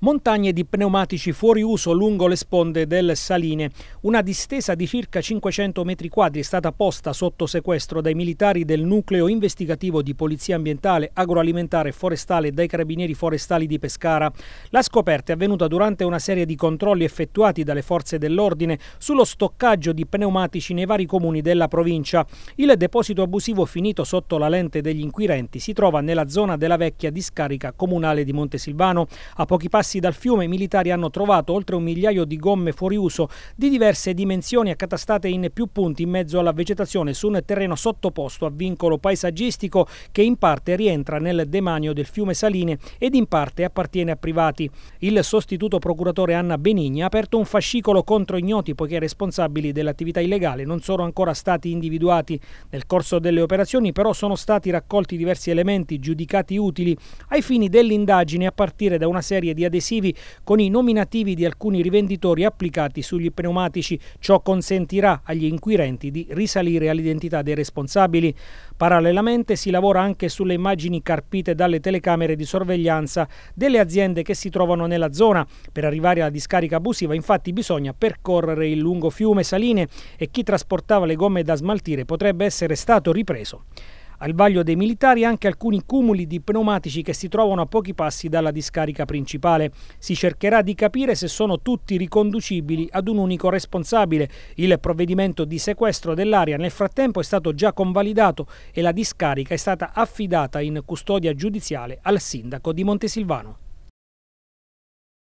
montagne di pneumatici fuori uso lungo le sponde del Saline. Una distesa di circa 500 metri quadri è stata posta sotto sequestro dai militari del nucleo investigativo di polizia ambientale, agroalimentare e forestale e dai carabinieri forestali di Pescara. La scoperta è avvenuta durante una serie di controlli effettuati dalle forze dell'ordine sullo stoccaggio di pneumatici nei vari comuni della provincia. Il deposito abusivo finito sotto la lente degli inquirenti si trova nella zona della vecchia discarica comunale di Montesilvano, a pochi passi sparsi dal fiume i militari hanno trovato oltre un migliaio di gomme fuori uso di diverse dimensioni accatastate in più punti in mezzo alla vegetazione su un terreno sottoposto a vincolo paesaggistico che in parte rientra nel demanio del fiume Saline ed in parte appartiene a privati. Il sostituto procuratore Anna Benigni ha aperto un fascicolo contro ignoti poiché i responsabili dell'attività illegale non sono ancora stati individuati. Nel corso delle operazioni però sono stati raccolti diversi elementi giudicati utili ai fini dell'indagine a partire da una serie di adesioni adesivi con i nominativi di alcuni rivenditori applicati sugli pneumatici. Ciò consentirà agli inquirenti di risalire all'identità dei responsabili. Parallelamente si lavora anche sulle immagini carpite dalle telecamere di sorveglianza delle aziende che si trovano nella zona. Per arrivare alla discarica abusiva infatti bisogna percorrere il lungo fiume Saline e chi trasportava le gomme da smaltire potrebbe essere stato ripreso al vaglio dei militari anche alcuni cumuli di pneumatici che si trovano a pochi passi dalla discarica principale. Si cercherà di capire se sono tutti riconducibili ad un unico responsabile. Il provvedimento di sequestro dell'area nel frattempo è stato già convalidato e la discarica è stata affidata in custodia giudiziale al sindaco di Montesilvano.